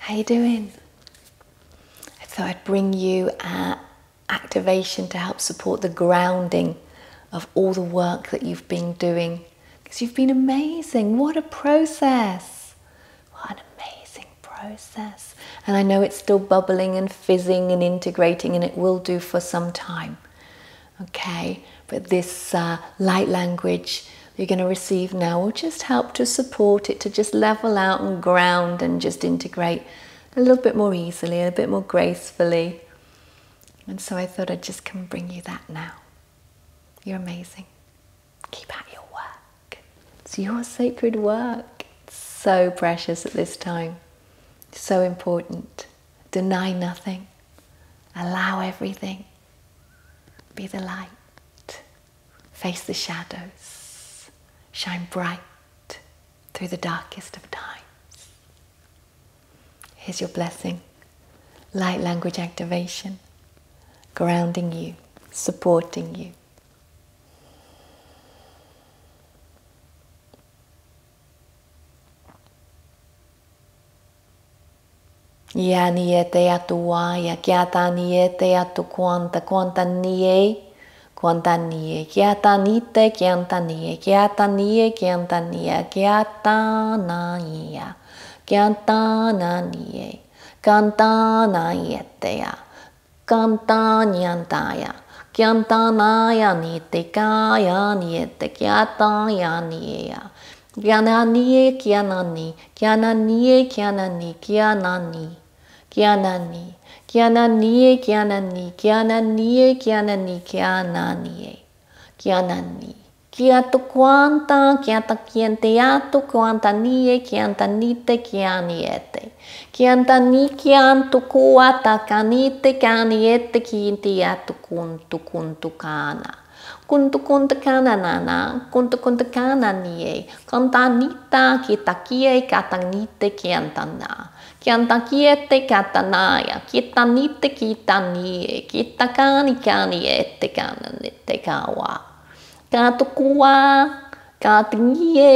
How you doing? I thought I'd bring you an uh, activation to help support the grounding of all the work that you've been doing because you've been amazing. What a process! What an amazing process. And I know it's still bubbling and fizzing and integrating, and it will do for some time. Okay, but this uh, light language you're going to receive now will just help to support it to just level out and ground and just integrate a little bit more easily, a bit more gracefully. And so I thought I'd just come bring you that now. You're amazing. Keep at your work. It's your sacred work. It's so precious at this time, so important. Deny nothing, allow everything. Be the light, face the shadows shine bright through the darkest of times. Here's your blessing light language activation, grounding you, supporting you. Ya niete a tu waya, kia ta niete a tu quanta, quanta quantanie q u a t a n i t e quantanie quantanie quantanie q u a n t a n a i a quantanaie n quantanaie te ya quantanianta ya quantana ya niteka ya nite quantya nite ya kiana nite kiana nite kiana nite kiana n i t Gyananie, gyanani, gyananie, gyanani, gyananie, gyanani. Kiatu kuanta, kiata kienteato, kuanta nie, kianta nite, kianiete. Kianta ni, kiantu kuata, kanite, kaniete, kiintiato, kuntu, kuntu, kana. Kuntukun tekananana, kuntukun tekananie, kantanita kitakie katanite kiantana. Kiantakiette katana ja kitanite kitanie, kitakani kaniette kananette kawa. Katukua, katinie,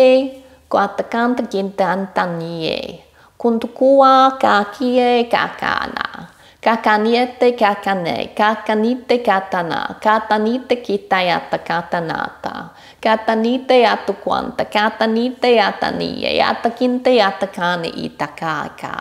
katakanta kintantanie. kuwa kakie kakana. Ka kania te ka kanei, ka kani te ka tana, ka tani te ki tai ata ka tanata, ka tani te atu kuanta, ka tani te atani e, ata kin ata kane i ta ka ka,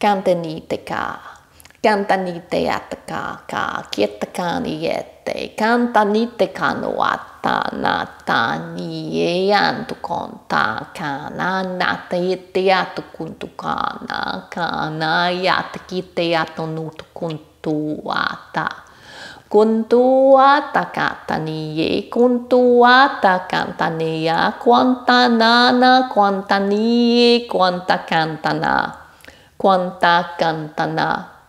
ka ni te ka. 簡単に出会ったか、か、消えたかに言えて、簡単にてかのわったなたにえやんとこんたかな、なた言ってやっとくんとかな、かな、やってきてやっとのとくんとわった。Kun tua takatani ye, kun tua takantani ya, quanta nana, quanta ni, quanta cantana, quanta cantana.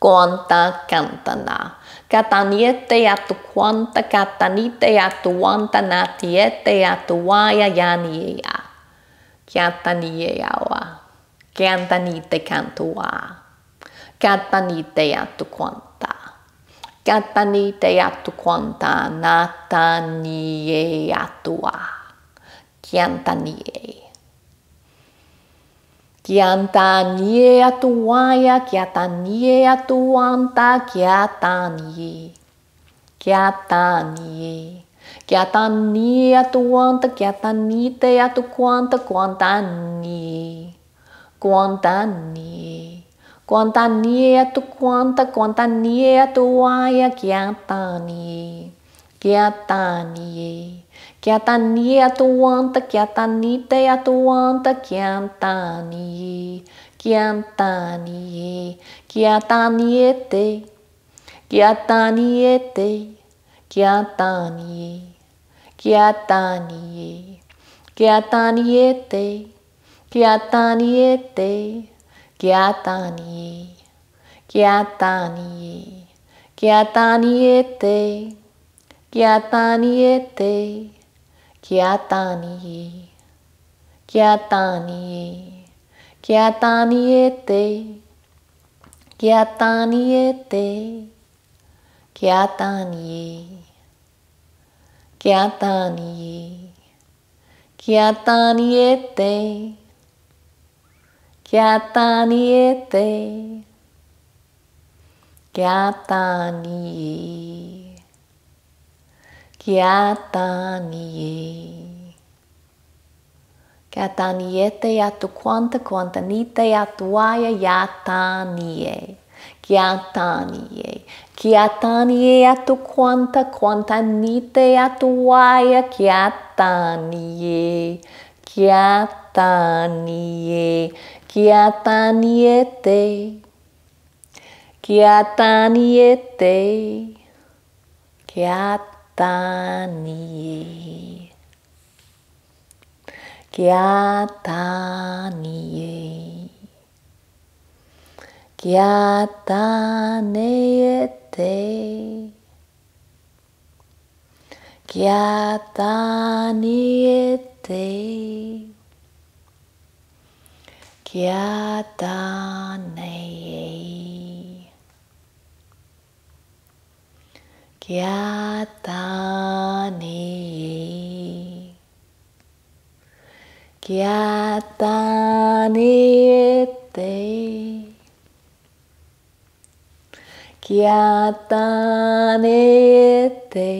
Quanta cantana. Kataniete ja tu quanta katanite ja tu wanta natiete ja tu waja janiea. Kataniea. Kantanite kantua. Katanite ja tu quanta. Katanite ja tu quanta nataniea tua. Kantaniea. Kiantanie atuaya, kiatanie atuanta, kiatanie. Kiatanie. Kiatanie atuanta, kiatanite atuquanta, quantanie. Quantanie. Quantanie atuquanta, quantanie atuaya, kiatanie. Kiatanie. Kiatani atuanta, kiatanite atuanta, kiantani, kiantani, kiataniete, kiataniete, kiatani, kiatani, kiataniete, kiataniete, kiatani, kiatani, kiataniete, kiataniete, क्या तानिए क्या तानिए क्या तानिए ते क्या तानिए ते क्या तानिए क्या तानिए क्या तानिए ते क्या तानिए ते क्या तानिए Gyatanie. Gyataniete yatu quanta quantanita yatuaya yatanie. Gyatanie. Gyatanie yatu quanta quantanita yatuaya gyatanie. Gyatanie. Gyataniete. Gyataniete. Gyataniete. Gyatanie. Gyatanie. Gyatanie te. Gyatanie te. Gyatanie. Gyatani. Gyatani te. Gyatani te.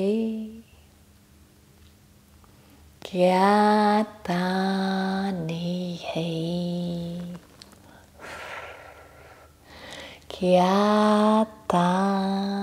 Gyatani he. Gyatani.